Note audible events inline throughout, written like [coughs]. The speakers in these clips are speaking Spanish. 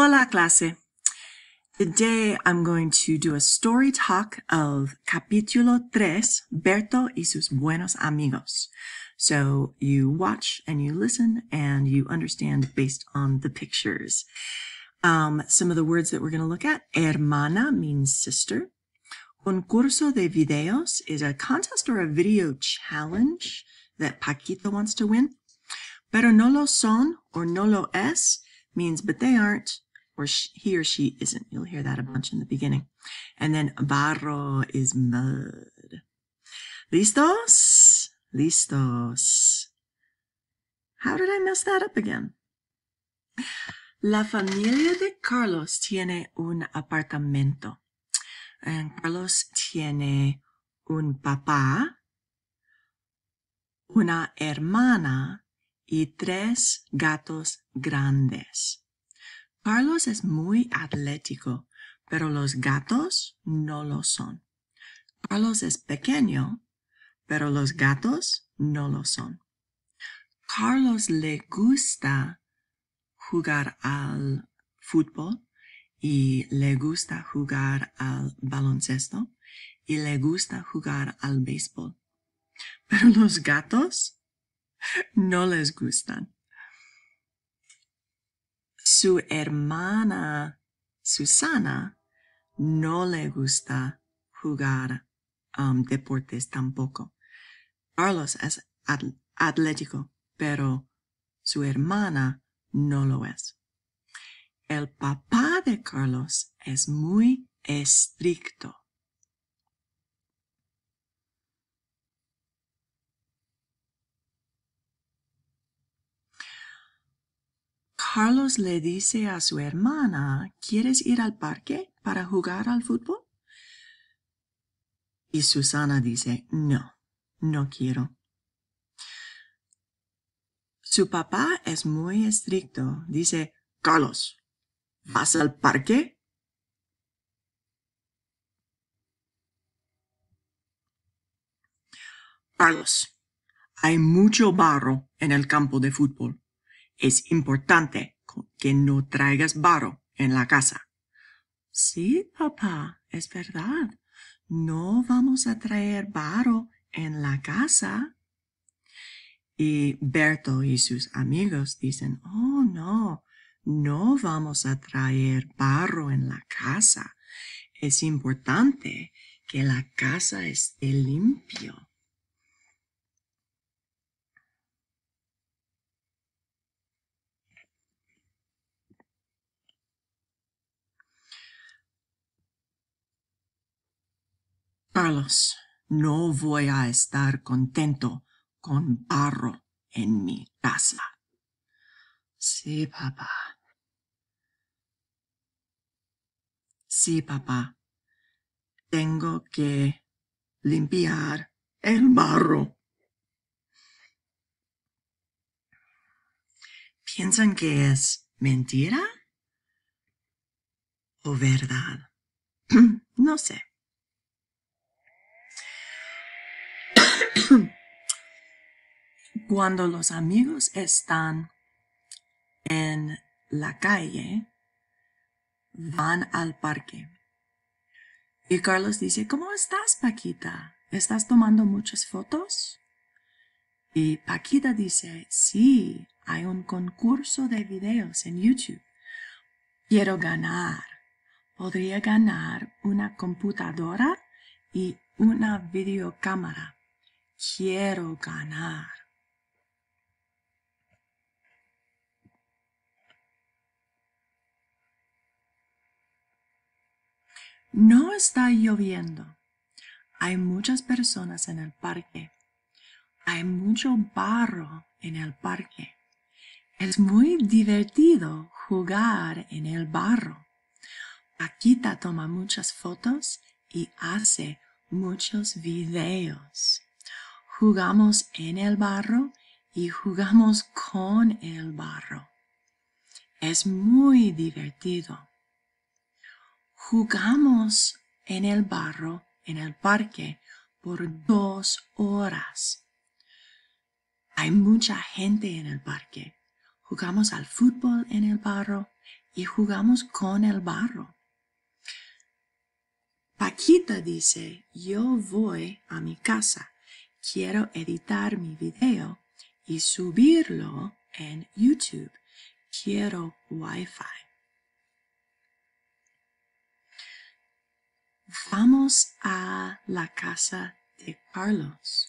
Hola clase. Today I'm going to do a story talk of Capítulo 3, Berto y sus buenos amigos. So you watch and you listen and you understand based on the pictures. Um, some of the words that we're going to look at. Hermana means sister. Concurso de videos is a contest or a video challenge that Paquita wants to win. Pero no lo son or no lo es means but they aren't or she, he or she isn't. You'll hear that a mm-hmm. bunch in the beginning. And then barro is mud. Listos? Listos. How did I mess that up again? La familia de Carlos tiene un apartamento. And Carlos tiene un papá, una hermana y tres gatos grandes. Carlos es muy atlético, pero los gatos no lo son. Carlos es pequeño, pero los gatos no lo son. Carlos le gusta jugar al fútbol y le gusta jugar al baloncesto y le gusta jugar al béisbol. Pero los gatos no les gustan. Su hermana Susana no le gusta jugar um, deportes tampoco. Carlos es atlético, pero su hermana no lo es. El papá de Carlos es muy estricto Carlos le dice a su hermana, ¿quieres ir al parque para jugar al fútbol? Y Susana dice, no, no quiero. Su papá es muy estricto. Dice, Carlos, ¿vas al parque? Carlos, hay mucho barro en el campo de fútbol es importante que no traigas barro en la casa. Sí, papá, es verdad. No vamos a traer barro en la casa. Y Berto y sus amigos dicen, oh no, no vamos a traer barro en la casa. Es importante que la casa esté limpia. carlos no voy a estar contento con barro en mi casa sí papá sí papá tengo que limpiar el barro piensan que es mentira o verdad. [clears throat] no sé. [coughs] Cuando los amigos están en la calle, van al parque. Y Carlos dice, ¿cómo estás, Paquita? ¿Estás tomando muchas fotos? Y Paquita dice, sí, hay un concurso de videos en YouTube. Quiero ganar. Podría ganar una computadora y una videocámara. Quiero ganar. No está lloviendo. Hay muchas personas en el parque. Hay mucho barro en el parque. Es muy divertido jugar en el barro. Paquita toma muchas fotos y hace muchos videos jugamos en el barro y jugamos con el barro. Es muy divertido. Jugamos en el barro en el parque por dos horas. Hay mucha gente en el parque. Jugamos al fútbol en el barro y jugamos con el barro. Paquita dice, yo voy a mi casa quiero editar mi video y subirlo en YouTube. Quiero Wi-Fi. Vamos a la casa de Carlos.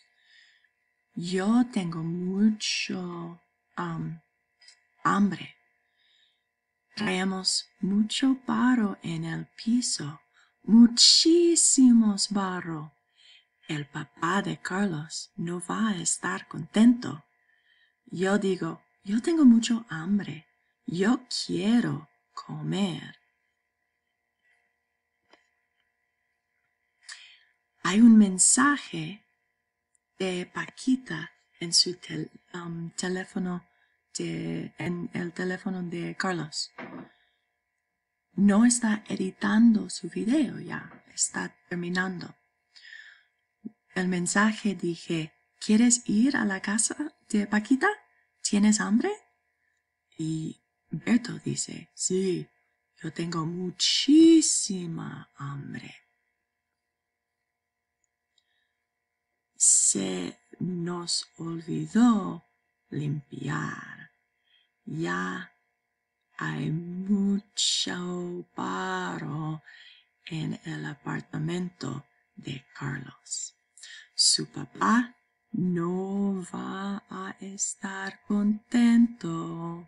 Yo tengo mucho um, hambre. Traemos mucho barro en el piso, muchísimos barro el papá de Carlos no va a estar contento. Yo digo, yo tengo mucho hambre, yo quiero comer. Hay un mensaje de Paquita en su um, teléfono, en el teléfono de Carlos. No está editando su video ya, está terminando el mensaje dije quieres ir a la casa de paquita tienes hambre y Beto dice sí yo tengo muchísima hambre se nos olvidó limpiar. Ya hay mucho paro en el apartamento de Carlos. Su papá no va a estar contento.